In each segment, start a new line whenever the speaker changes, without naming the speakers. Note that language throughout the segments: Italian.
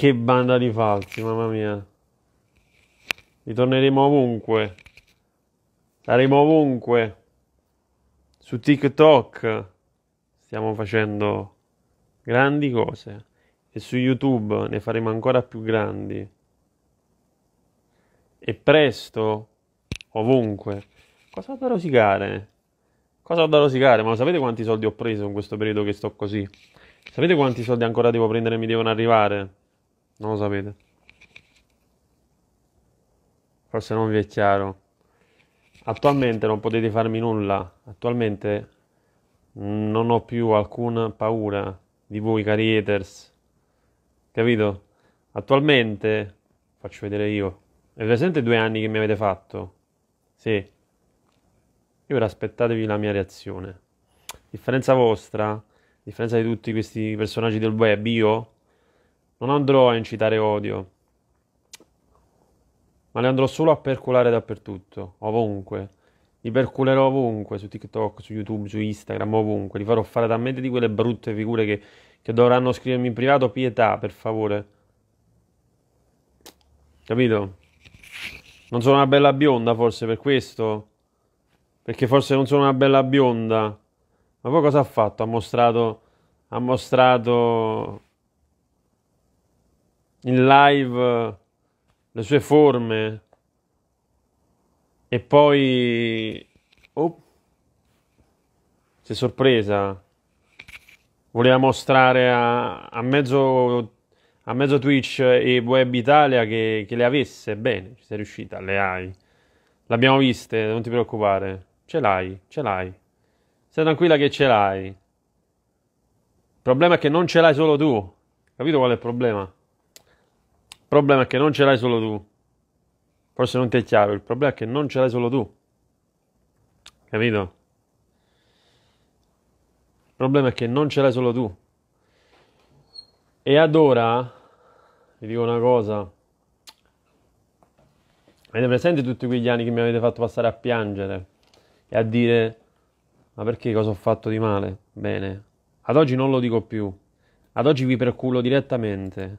che banda di falsi, mamma mia. Ritorneremo ovunque. Saremo ovunque. Su TikTok stiamo facendo grandi cose e su YouTube ne faremo ancora più grandi. E presto ovunque. Cosa ho da rosicare? Cosa ho da rosicare? Ma sapete quanti soldi ho preso in questo periodo che sto così? Sapete quanti soldi ancora devo prendere e mi devono arrivare? Non lo sapete. Forse non vi è chiaro. Attualmente non potete farmi nulla. Attualmente non ho più alcuna paura di voi cari haters. Capito? Attualmente faccio vedere io. È presente due anni che mi avete fatto? Sì. Io ora aspettatevi la mia reazione. Differenza vostra, differenza di tutti questi personaggi del web, io non andrò a incitare odio, ma le andrò solo a perculare dappertutto, ovunque. Li perculerò ovunque, su TikTok, su YouTube, su Instagram, ovunque. Li farò fare talmente di quelle brutte figure che, che dovranno scrivermi in privato pietà, per favore. Capito? Non sono una bella bionda, forse per questo. Perché forse non sono una bella bionda. Ma poi cosa ha fatto? Ha mostrato. Ha mostrato in live eh, le sue forme e poi oh, si è sorpresa voleva mostrare a, a, mezzo, a mezzo Twitch e Web Italia che, che le avesse bene ci sei riuscita le hai l'abbiamo viste non ti preoccupare ce l'hai ce l'hai stai tranquilla che ce l'hai il problema è che non ce l'hai solo tu capito qual è il problema problema è che non ce l'hai solo tu. Forse non ti è chiaro, il problema è che non ce l'hai solo tu. Capito? Il problema è che non ce l'hai solo tu. E ad ora, vi dico una cosa, avete presente tutti quegli anni che mi avete fatto passare a piangere e a dire ma perché cosa ho fatto di male? Bene, ad oggi non lo dico più, ad oggi vi perculo direttamente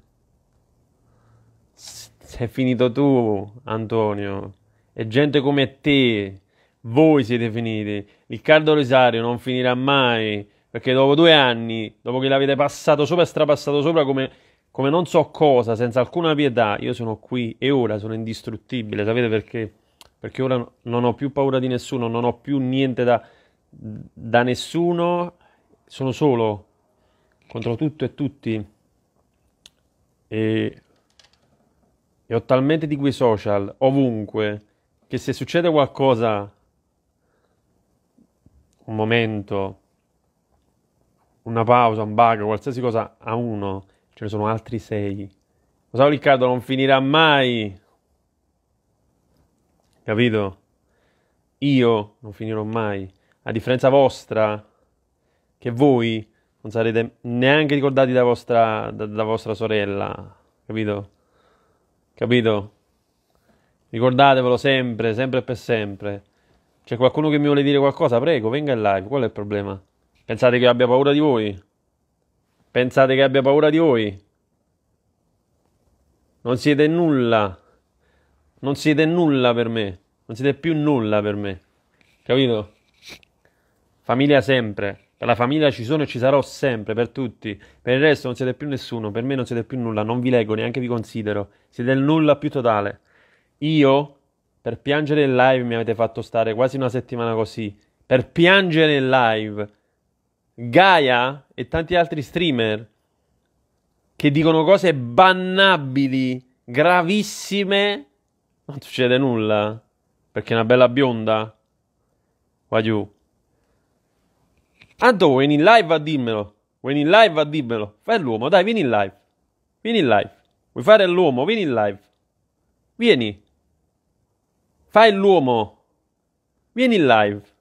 sei finito tu, Antonio. E gente come te, voi siete finiti. Riccardo Rosario non finirà mai, perché dopo due anni, dopo che l'avete passato sopra e strapassato sopra come, come non so cosa, senza alcuna pietà, io sono qui e ora sono indistruttibile. Sapete perché? Perché ora non ho più paura di nessuno, non ho più niente da, da nessuno, sono solo contro tutto e tutti. E e ho talmente di quei social ovunque che se succede qualcosa, un momento, una pausa, un bug, qualsiasi cosa, a uno ce ne sono altri sei. Lo so Riccardo, non finirà mai. Capito? Io non finirò mai. A differenza vostra, che voi non sarete neanche ricordati da vostra, da, da vostra sorella. Capito? Capito? Ricordatevelo sempre, sempre e per sempre. C'è qualcuno che mi vuole dire qualcosa? Prego, venga in live. Qual è il problema? Pensate che abbia paura di voi? Pensate che abbia paura di voi? Non siete nulla. Non siete nulla per me. Non siete più nulla per me. Capito? Famiglia sempre. Per la famiglia ci sono e ci sarò sempre, per tutti. Per il resto non siete più nessuno, per me non siete più nulla, non vi leggo, neanche vi considero. Siete il nulla più totale. Io, per piangere in live, mi avete fatto stare quasi una settimana così. Per piangere in live. Gaia e tanti altri streamer che dicono cose bannabili, gravissime. Non succede nulla. Perché è una bella bionda. Vai giù. Anto, vuoi in live a dimmelo. Vieni in live a dimmelo. Fai l'uomo, dai, vieni in live. Vieni in live. Vuoi fare l'uomo? Vieni in live. Vieni. Fai l'uomo. Vieni in live.